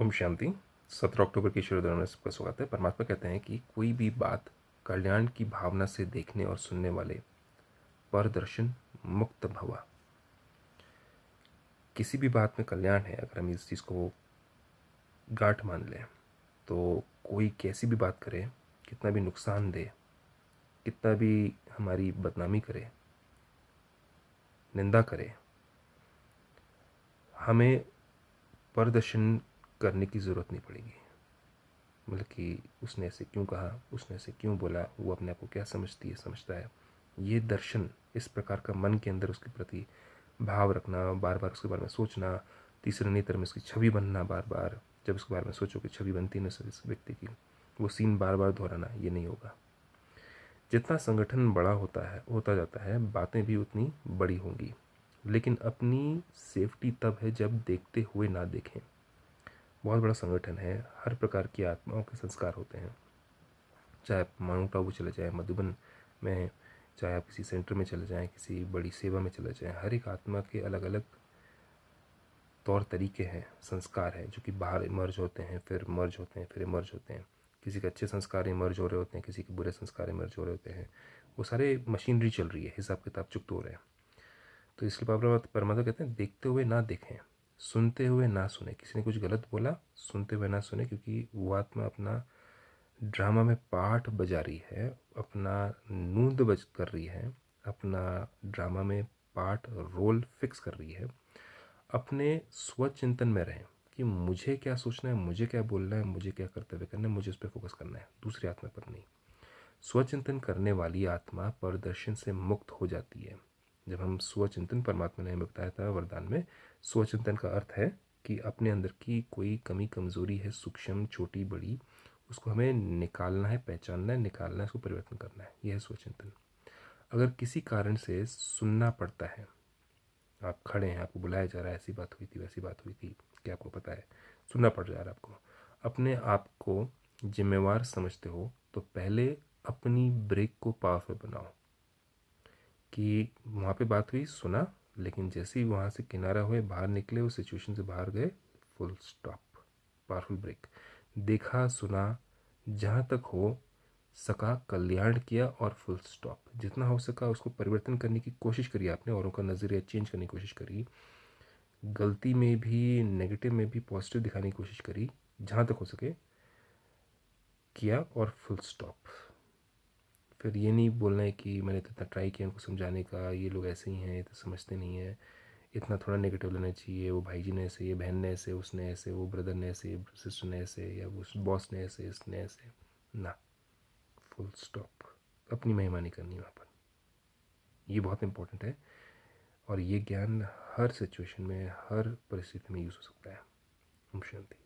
ओम शांति सत्रह अक्टूबर के शुरू दौरान सबका स्वागत है परमात्मा कहते हैं कि कोई भी बात कल्याण की भावना से देखने और सुनने वाले परदर्शन मुक्त भवा किसी भी बात में कल्याण है अगर हम इस चीज़ को गाठ मान लें तो कोई कैसी भी बात करे कितना भी नुकसान दे कितना भी हमारी बदनामी करे निंदा करे हमें प्रदर्शन करने की ज़रूरत नहीं पड़ेगी बल्कि मतलब उसने ऐसे क्यों कहा उसने ऐसे क्यों बोला वो अपने आप को क्या समझती है समझता है ये दर्शन इस प्रकार का मन के अंदर उसके प्रति भाव रखना बार बार उसके बारे में सोचना तीसरे नेत्र में उसकी छवि बनना बार बार जब उसके बारे में सोचो कि छवि बनती है उस व्यक्ति की वो सीन बार बार दोहराना ये नहीं होगा जितना संगठन बड़ा होता है होता जाता है बातें भी उतनी बड़ी होंगी लेकिन अपनी सेफ्टी तब है जब देखते हुए ना देखें बहुत बड़ा संगठन है हर प्रकार की आत्माओं के संस्कार होते हैं चाहे आप माउंट आबू चले जाएँ मधुबन में चाहे आप किसी सेंटर में चले जाएँ किसी बड़ी सेवा में चले जाएँ हर एक आत्मा के अलग अलग तौर तरीके हैं संस्कार हैं जो कि बाहर इमर्ज होते हैं फिर मर्ज होते हैं फिर इमर्ज होते हैं किसी के अच्छे संस्कार इमर्ज हो रहे होते हैं किसी के बुरे संस्कार इमर्ज हो रहे होते हैं वो सारे मशीनरी चल रही है हिसाब किताब चुप्त हो रहे हैं तो इसलिए बाबा परमात्मा कहते हैं देखते हुए ना देखें सुनते हुए ना सुने किसी ने कुछ गलत बोला सुनते हुए ना सुने क्योंकि वो आत्मा अपना ड्रामा में पाठ बजा रही है अपना नूंद बज कर रही है अपना ड्रामा में पार्ट रोल फिक्स कर रही है अपने स्वचिंतन में रहें कि मुझे क्या सोचना है मुझे क्या बोलना है मुझे क्या कर्तव्य करना है मुझे उस पर फोकस करना है दूसरी आत्मा पर नहीं स्वचिंतन करने वाली आत्मा प्रदर्शन से मुक्त हो जाती है जब हम स्वचिंतन परमात्मा ने हमें बताया था वरदान में स्वचिंतन का अर्थ है कि अपने अंदर की कोई कमी कमज़ोरी है सूक्ष्म छोटी बड़ी उसको हमें निकालना है पहचानना है निकालना है उसको परिवर्तन करना है यह है स्वचिंतन अगर किसी कारण से सुनना पड़ता है आप खड़े हैं आपको बुलाया जा रहा है ऐसी बात हुई थी वैसी बात हुई थी क्या आपको पता है सुनना पड़ जा रहा है आपको अपने आप को जिम्मेवार समझते हो तो पहले अपनी ब्रेक को पावरफुल बनाओ कि वहाँ पे बात हुई सुना लेकिन जैसे ही वहाँ से किनारा हुए बाहर निकले उस सिचुएशन से बाहर गए फुल स्टॉप पावरफुल ब्रेक देखा सुना जहाँ तक हो सका कल्याण किया और फुल स्टॉप जितना हो सका उसको परिवर्तन करने की कोशिश करी आपने औरों का नज़रिया चेंज करने की कोशिश करी गलती में भी नेगेटिव में भी पॉजिटिव दिखाने की कोशिश करी जहाँ तक हो सके किया और फुल स्टॉप फिर ये नहीं बोलना है कि मैंने इतना ट्राई किया उनको समझाने का ये लोग ऐसे ही हैं तो समझते नहीं हैं इतना थोड़ा नेगेटिव लेना चाहिए वो भाई जी ने ऐसे ये बहन ने ऐसे उसने ऐसे वो ब्रदर ने ऐसे सिस्टर ने ऐसे या उस बॉस ने ऐसे इसने ऐसे ना फुल स्टॉप अपनी मेहमानी करनी वहाँ पर ये बहुत इम्पोर्टेंट है और ये ज्ञान हर सिचुएशन में हर परिस्थिति में यूज़ हो सकता है शांति